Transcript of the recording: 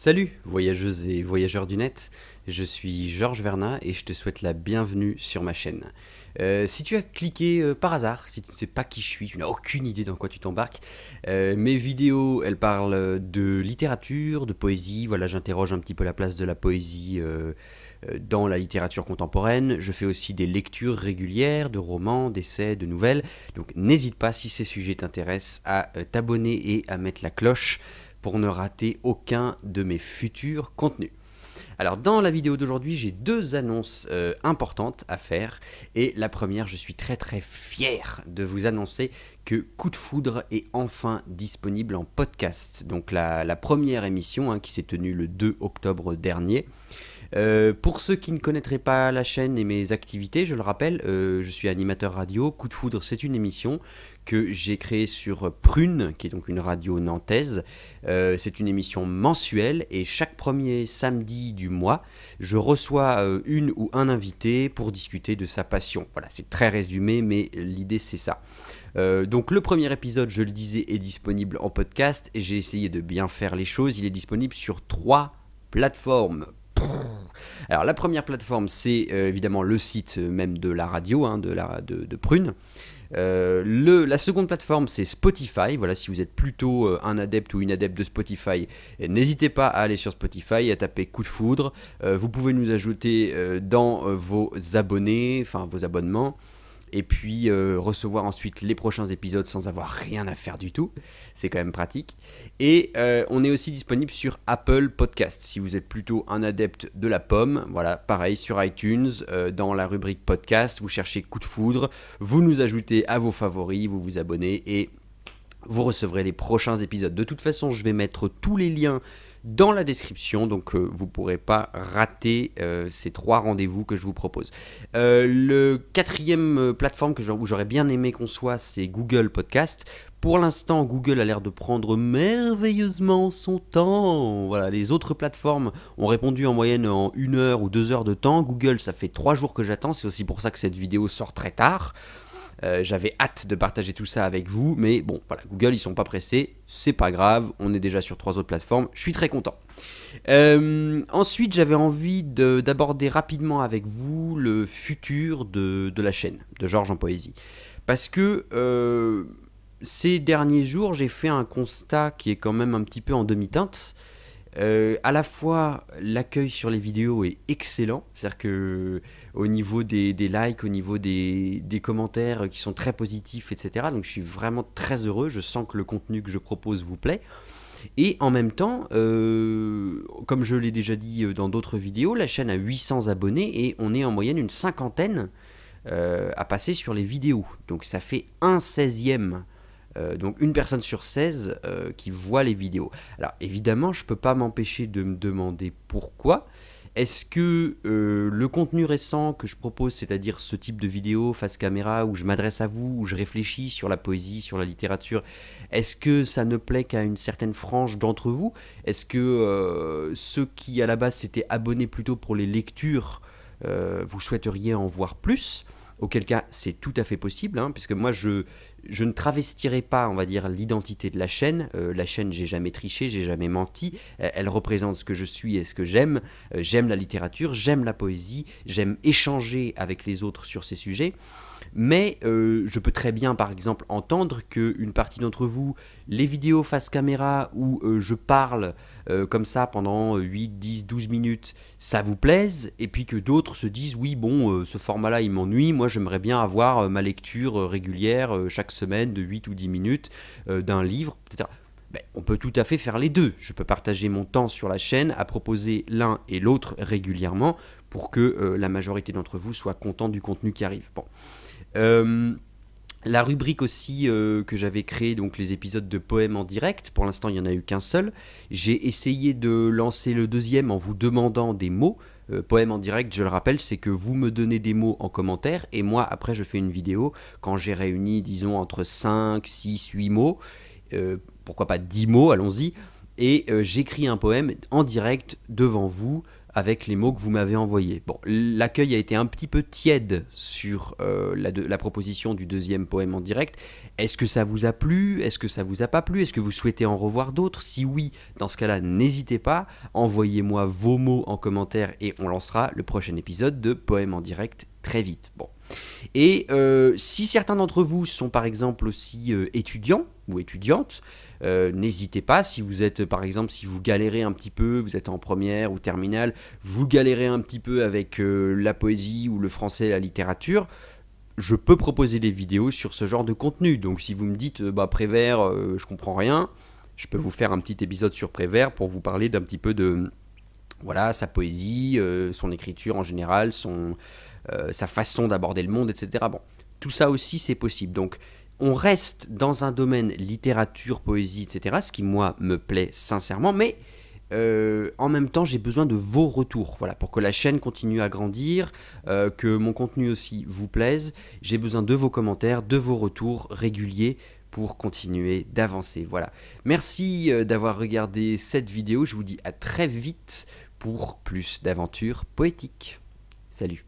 Salut voyageuses et voyageurs du net, je suis Georges Vernin et je te souhaite la bienvenue sur ma chaîne. Euh, si tu as cliqué euh, par hasard, si tu ne sais pas qui je suis, tu n'as aucune idée dans quoi tu t'embarques, euh, mes vidéos elles parlent de littérature, de poésie, voilà j'interroge un petit peu la place de la poésie dans la littérature contemporaine. Je fais aussi des lectures régulières de romans, d'essais, de nouvelles. Donc n'hésite pas, si ces sujets t'intéressent, à t'abonner et à mettre la cloche pour ne rater aucun de mes futurs contenus. Alors dans la vidéo d'aujourd'hui, j'ai deux annonces euh, importantes à faire et la première, je suis très très fier de vous annoncer que Coup de foudre est enfin disponible en podcast. Donc la, première émission hein, qui s'est tenue le 2 octobre dernier. Euh, pour ceux qui ne connaîtraient pas la chaîne et mes activités, je le rappelle, euh, je suis animateur radio. Coup de foudre, c'est une émission que j'ai créé sur Prune, qui est donc une radio nantaise. Euh, c'est une émission mensuelle et chaque premier samedi du mois, je reçois euh, une ou un invité pour discuter de sa passion. Voilà, c'est très résumé, mais l'idée c'est ça. Euh, donc le premier épisode, je le disais, est disponible en podcast et j'ai essayé de bien faire les choses. Il est disponible sur trois plateformes. Alors la première plateforme, c'est euh, évidemment le site euh, même de la radio, hein, de, la, Prune. Euh, la seconde plateforme, c'est Spotify. Voilà, si vous êtes plutôt un adepte ou une adepte de Spotify, eh, n'hésitez pas à aller sur Spotify à taper coup de foudre. vous pouvez nous ajouter dans vos abonnés, enfin vos abonnements et puis euh, recevoir ensuite les prochains épisodes sans avoir rien à faire du tout. C'est quand même pratique. Et euh, on est aussi disponible sur Apple Podcast si vous êtes plutôt un adepte de la pomme. Voilà, pareil sur iTunes, euh, dans la rubrique podcast, vous cherchez coup de foudre, vous nous ajoutez à vos favoris, vous vous abonnez et vous recevrez les prochains épisodes. De toute façon, je vais mettre tous les liens dans la description. Donc euh, vous ne pourrez pas rater euh, ces trois rendez-vous que je vous propose. Euh, le quatrième plateforme que j'aurais bien aimé qu'on soit, c'est Google Podcast. Pour l'instant, Google a l'air de prendre merveilleusement son temps. Voilà, les autres plateformes ont répondu en moyenne en une heure ou deux heures de temps. Google, ça fait trois jours que j'attends. C'est aussi pour ça que cette vidéo sort très tard. Euh, j'avais hâte de partager tout ça avec vous, mais bon, voilà, Google, ils sont pas pressés, c'est pas grave, on est déjà sur trois autres plateformes, je suis très content. Euh, ensuite, j'avais envie d'aborder rapidement avec vous le futur de, la chaîne, de Georges en Poésie. Parce que euh, ces derniers jours, j'ai fait un constat qui est quand même un petit peu en demi-teinte. A euh, à la fois, l'accueil sur les vidéos est excellent, c'est-à-dire que euh, au niveau des, likes, au niveau des, commentaires euh, qui sont très positifs, etc. Donc je suis vraiment très heureux, je sens que le contenu que je propose vous plaît. Et en même temps, comme je l'ai déjà dit dans d'autres vidéos, la chaîne a 800 abonnés et on est en moyenne une cinquantaine à passer sur les vidéos. Donc ça fait un 16e euh, donc une personne sur 16 euh, qui voit les vidéos. Alors évidemment, je ne peux pas m'empêcher de me demander pourquoi. Est-ce que euh, le contenu récent que je propose, c'est-à-dire ce type de vidéo face caméra où je m'adresse à vous, où je réfléchis sur la poésie, sur la littérature, est-ce que ça ne plaît qu'à une certaine frange d'entre vous Est-ce que ceux qui à la base s'étaient abonnés plutôt pour les lectures, vous souhaiteriez en voir plus auquel cas c'est tout à fait possible, hein, puisque moi je, ne travestirai pas, on va dire, l'identité de la chaîne. Euh, la chaîne, j'ai jamais triché, j'ai jamais menti. Euh, elle représente ce que je suis et ce que j'aime. Euh, j'aime la littérature, j'aime la poésie, j'aime échanger avec les autres sur ces sujets. Mais euh, je peux très bien, par exemple, entendre qu'une partie d'entre vous, les vidéos face caméra où euh, je parle euh, comme ça pendant 8, 10, 12 minutes, ça vous plaise, et puis que d'autres se disent oui, bon, ce format-là, il m'ennuie, moi j'aimerais bien avoir ma lecture régulière chaque semaine de 8 ou 10 minutes d'un livre, etc. Ben, on peut tout à fait faire les deux. Je peux partager mon temps sur la chaîne à proposer l'un et l'autre régulièrement, pour que euh, la majorité d'entre vous soit content du contenu qui arrive. Euh, la rubrique aussi euh, que j'avais créée, donc les épisodes de poèmes en direct, pour l'instant il n'y en a eu qu'un seul. J'ai essayé de lancer le deuxième en vous demandant des mots. poèmes poème en direct, je le rappelle, c'est que vous me donnez des mots en commentaire et moi après je fais une vidéo quand j'ai réuni, disons, entre 5, 6, 8 mots, pourquoi pas 10 mots, allons-y, et j'écris un poème en direct devant vous avec les mots que vous m'avez envoyés. Bon, l'accueil a été un petit peu tiède sur euh, la, proposition du deuxième poème en direct. Est-ce que ça vous a plu Est-ce que ça vous a pas plu Est-ce que vous souhaitez en revoir d'autres Si oui, dans ce cas-là, n'hésitez pas, envoyez-moi vos mots en commentaire et on lancera le prochain épisode de Poème en direct très vite. Bon. Et euh, si certains d'entre vous sont par exemple aussi euh, étudiants, ou étudiante, euh, n'hésitez pas, si vous êtes par exemple, si vous galérez un petit peu, vous êtes en première ou terminale, vous galérez un petit peu avec euh, la poésie ou le français, la littérature, je peux proposer des vidéos sur ce genre de contenu. Donc si vous me dites, euh, bah Prévert, je comprends rien, je peux vous faire un petit épisode sur Prévert pour vous parler d'un petit peu de voilà sa poésie, son écriture en général, son, sa façon d'aborder le monde, etc. Bon, tout ça aussi c'est possible. Donc on reste dans un domaine littérature, poésie, etc., ce qui, moi, me plaît sincèrement, mais euh, en même temps, j'ai besoin de vos retours. Voilà, pour que la chaîne continue à grandir, euh, que mon contenu aussi vous plaise, j'ai besoin de vos commentaires, de vos retours réguliers pour continuer d'avancer. Voilà. Merci euh, d'avoir regardé cette vidéo. Je vous dis à très vite pour plus d'aventures poétiques. Salut